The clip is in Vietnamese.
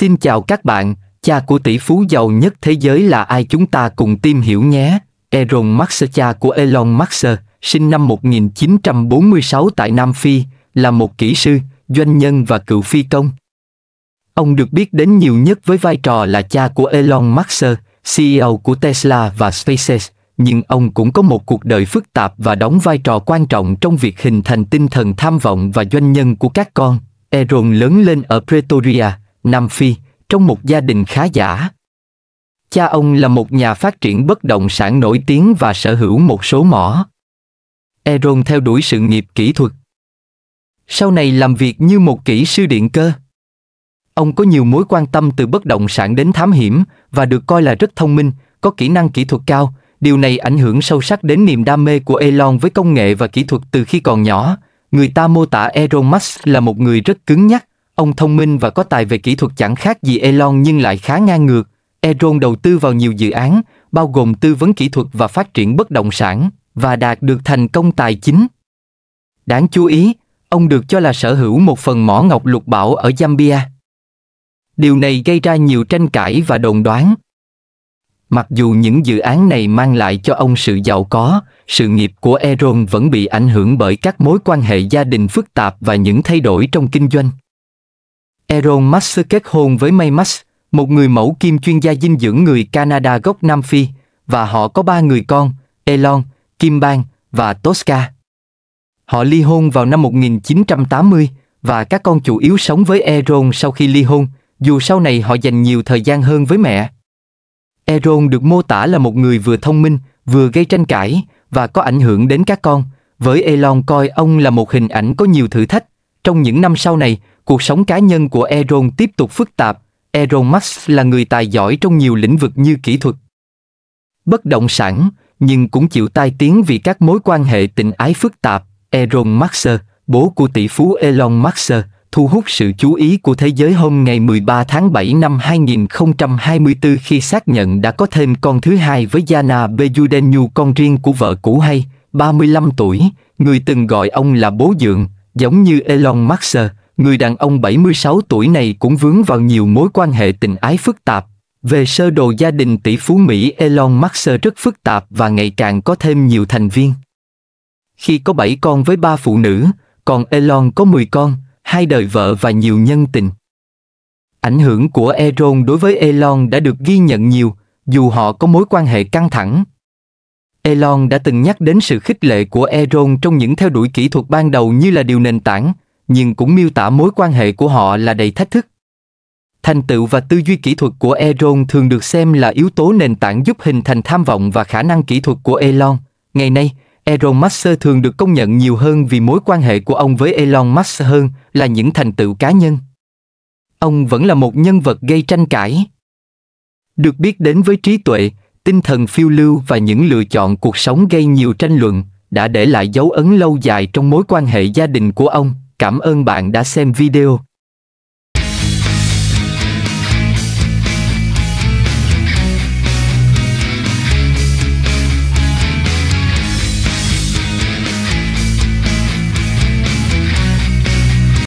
Xin chào các bạn, cha của tỷ phú giàu nhất thế giới là ai chúng ta cùng tìm hiểu nhé. Elon Musk cha của Elon Musk, sinh năm 1946 tại Nam Phi, là một kỹ sư, doanh nhân và cựu phi công. Ông được biết đến nhiều nhất với vai trò là cha của Elon Musk, CEO của Tesla và SpaceX, nhưng ông cũng có một cuộc đời phức tạp và đóng vai trò quan trọng trong việc hình thành tinh thần tham vọng và doanh nhân của các con. Elon lớn lên ở Pretoria, Nam Phi, trong một gia đình khá giả. Cha ông là một nhà phát triển bất động sản nổi tiếng và sở hữu một số mỏ. Eron theo đuổi sự nghiệp kỹ thuật. Sau này làm việc như một kỹ sư điện cơ. Ông có nhiều mối quan tâm từ bất động sản đến thám hiểm và được coi là rất thông minh, có kỹ năng kỹ thuật cao. Điều này ảnh hưởng sâu sắc đến niềm đam mê của Elon với công nghệ và kỹ thuật từ khi còn nhỏ. Người ta mô tả Elon Musk là một người rất cứng nhắc, Ông thông minh và có tài về kỹ thuật chẳng khác gì Elon nhưng lại khá ngang ngược. Elon đầu tư vào nhiều dự án, bao gồm tư vấn kỹ thuật và phát triển bất động sản, và đạt được thành công tài chính. Đáng chú ý, ông được cho là sở hữu một phần mỏ ngọc lục bảo ở Zambia. Điều này gây ra nhiều tranh cãi và đồn đoán. Mặc dù những dự án này mang lại cho ông sự giàu có, sự nghiệp của Eron vẫn bị ảnh hưởng bởi các mối quan hệ gia đình phức tạp và những thay đổi trong kinh doanh. Aaron Max kết hôn với May Max, một người mẫu kim chuyên gia dinh dưỡng người Canada gốc Nam Phi, và họ có ba người con, Elon, Kim Bang và Tosca. Họ ly hôn vào năm 1980 và các con chủ yếu sống với Aaron sau khi ly hôn, dù sau này họ dành nhiều thời gian hơn với mẹ. Aaron được mô tả là một người vừa thông minh, vừa gây tranh cãi và có ảnh hưởng đến các con, với Elon coi ông là một hình ảnh có nhiều thử thách. Trong những năm sau này, Cuộc sống cá nhân của Eron tiếp tục phức tạp. Eron Max là người tài giỏi trong nhiều lĩnh vực như kỹ thuật, bất động sản, nhưng cũng chịu tai tiếng vì các mối quan hệ tình ái phức tạp. Eron Maxer, bố của tỷ phú Elon Maxer, thu hút sự chú ý của thế giới hôm ngày 13 tháng 7 năm 2024 khi xác nhận đã có thêm con thứ hai với Yana Beyudenyu con riêng của vợ cũ hay, 35 tuổi, người từng gọi ông là bố dượng, giống như Elon Musk, người đàn ông 76 tuổi này cũng vướng vào nhiều mối quan hệ tình ái phức tạp. Về sơ đồ gia đình tỷ phú Mỹ Elon Musk rất phức tạp và ngày càng có thêm nhiều thành viên. Khi có 7 con với 3 phụ nữ, còn Elon có 10 con, hai đời vợ và nhiều nhân tình. Ảnh hưởng của Elon đối với Elon đã được ghi nhận nhiều, dù họ có mối quan hệ căng thẳng. Elon đã từng nhắc đến sự khích lệ của Elon trong những theo đuổi kỹ thuật ban đầu như là điều nền tảng, nhưng cũng miêu tả mối quan hệ của họ là đầy thách thức. Thành tựu và tư duy kỹ thuật của Eron thường được xem là yếu tố nền tảng giúp hình thành tham vọng và khả năng kỹ thuật của Elon. Ngày nay, Elon Musk thường được công nhận nhiều hơn vì mối quan hệ của ông với Elon Musk hơn là những thành tựu cá nhân. Ông vẫn là một nhân vật gây tranh cãi. Được biết đến với trí tuệ, tinh thần phiêu lưu và những lựa chọn cuộc sống gây nhiều tranh luận, đã để lại dấu ấn lâu dài trong mối quan hệ gia đình của ông. Cảm ơn bạn đã xem video.